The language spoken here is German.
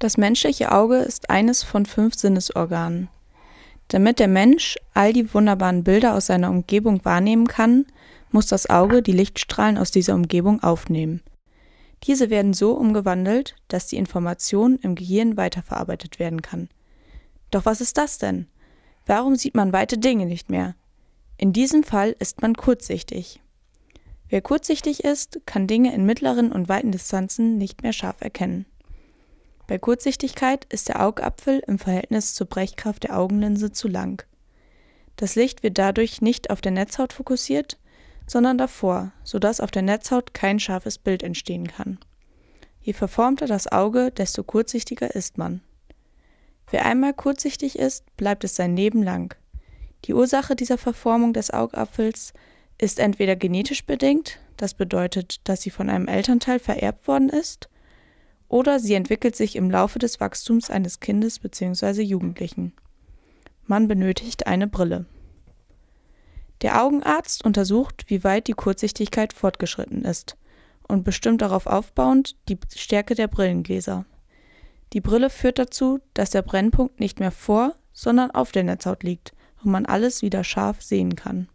Das menschliche Auge ist eines von fünf Sinnesorganen. Damit der Mensch all die wunderbaren Bilder aus seiner Umgebung wahrnehmen kann, muss das Auge die Lichtstrahlen aus dieser Umgebung aufnehmen. Diese werden so umgewandelt, dass die Information im Gehirn weiterverarbeitet werden kann. Doch was ist das denn? Warum sieht man weite Dinge nicht mehr? In diesem Fall ist man kurzsichtig. Wer kurzsichtig ist, kann Dinge in mittleren und weiten Distanzen nicht mehr scharf erkennen. Bei Kurzsichtigkeit ist der Augapfel im Verhältnis zur Brechkraft der Augenlinse zu lang. Das Licht wird dadurch nicht auf der Netzhaut fokussiert, sondern davor, sodass auf der Netzhaut kein scharfes Bild entstehen kann. Je verformter das Auge, desto kurzsichtiger ist man. Wer einmal kurzsichtig ist, bleibt es sein Leben lang. Die Ursache dieser Verformung des Augapfels ist entweder genetisch bedingt, das bedeutet, dass sie von einem Elternteil vererbt worden ist, oder sie entwickelt sich im Laufe des Wachstums eines Kindes bzw. Jugendlichen. Man benötigt eine Brille. Der Augenarzt untersucht, wie weit die Kurzsichtigkeit fortgeschritten ist und bestimmt darauf aufbauend die Stärke der Brillengläser. Die Brille führt dazu, dass der Brennpunkt nicht mehr vor, sondern auf der Netzhaut liegt und man alles wieder scharf sehen kann.